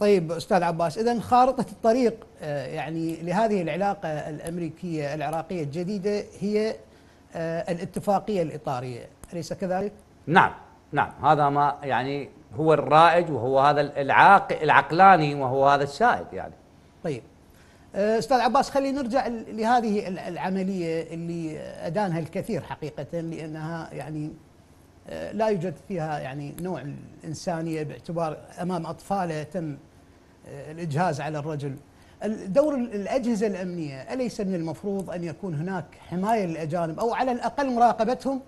طيب استاذ عباس اذا خارطه الطريق آه، يعني لهذه العلاقه الامريكيه العراقيه الجديده هي آه، الاتفاقيه الاطاريه اليس كذلك؟ نعم نعم هذا ما يعني هو الرائج وهو هذا العاق العقلاني وهو هذا السائد يعني طيب آه، استاذ عباس خلينا نرجع لهذه العمليه اللي ادانها الكثير حقيقه لانها يعني لا يوجد فيها يعني نوع الانسانيه باعتبار امام اطفاله تم الإجهاز على الرجل دور الأجهزة الأمنية أليس من المفروض أن يكون هناك حماية للأجانب أو على الأقل مراقبتهم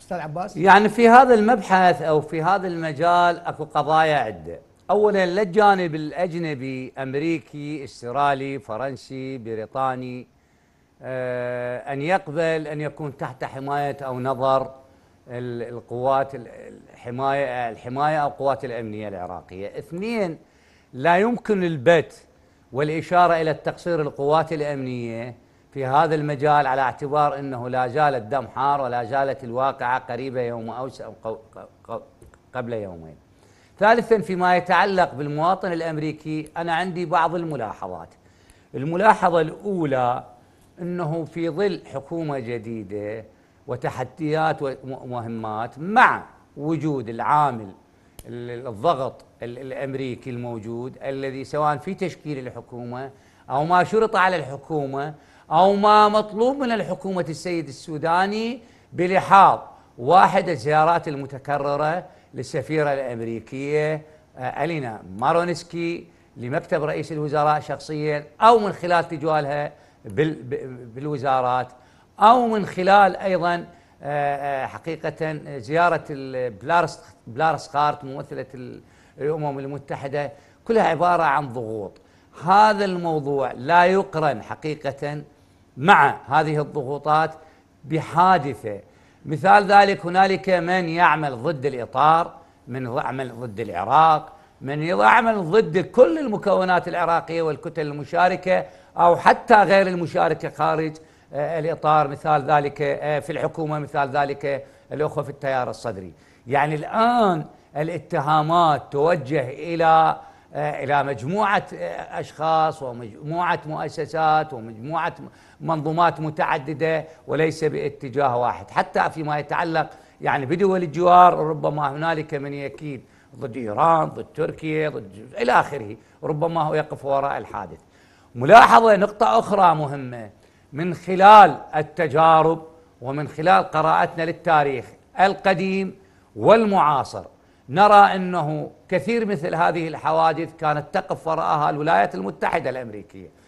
أستاذ عباس يعني في هذا المبحث أو في هذا المجال أكو قضايا عدة أولا لا الجانب الأجنبي أمريكي استرالي فرنسي بريطاني آه، أن يقبل أن يكون تحت حماية أو نظر القوات حماية الحماية أو قوات الأمنية العراقية اثنين لا يمكن البت والإشارة إلى التقصير القوات الأمنية في هذا المجال على اعتبار أنه لا زال الدم حار ولا زالت الواقعة قريبة يوم أو قبل يومين ثالثا فيما يتعلق بالمواطن الأمريكي أنا عندي بعض الملاحظات الملاحظة الأولى أنه في ظل حكومة جديدة وتحديات ومهمات مع وجود العامل الضغط الامريكي الموجود الذي سواء في تشكيل الحكومه او ما شرط على الحكومه او ما مطلوب من الحكومه السيد السوداني بلحاظ واحد الزيارات المتكرره للسفيره الامريكيه آه، الينا مارونسكي لمكتب رئيس الوزراء شخصيا او من خلال تجوالها بالوزارات او من خلال ايضا آه، آه، حقيقة آه، زيارة بلارس بلارس خارت ممثلة الأمم المتحدة كلها عبارة عن ضغوط هذا الموضوع لا يقرن حقيقة مع هذه الضغوطات بحادثة مثال ذلك هنالك من يعمل ضد الإطار من يعمل ضد العراق من يعمل ضد كل المكونات العراقية والكتل المشاركة أو حتى غير المشاركة خارج آه، الإطار مثال ذلك آه، في الحكومة مثال ذلك الأخوة في التيار الصدري يعني الآن الاتهامات توجه إلى آه، إلى مجموعة أشخاص ومجموعة مؤسسات ومجموعة منظومات متعددة وليس باتجاه واحد حتى فيما يتعلق يعني بدول الجوار ربما هنالك من يكيد ضد إيران ضد تركيا ضد إلى آخره ربما هو يقف وراء الحادث ملاحظة نقطة أخرى مهمة من خلال التجارب ومن خلال قراءتنا للتاريخ القديم والمعاصر نرى انه كثير مثل هذه الحوادث كانت تقف وراءها الولايات المتحده الامريكيه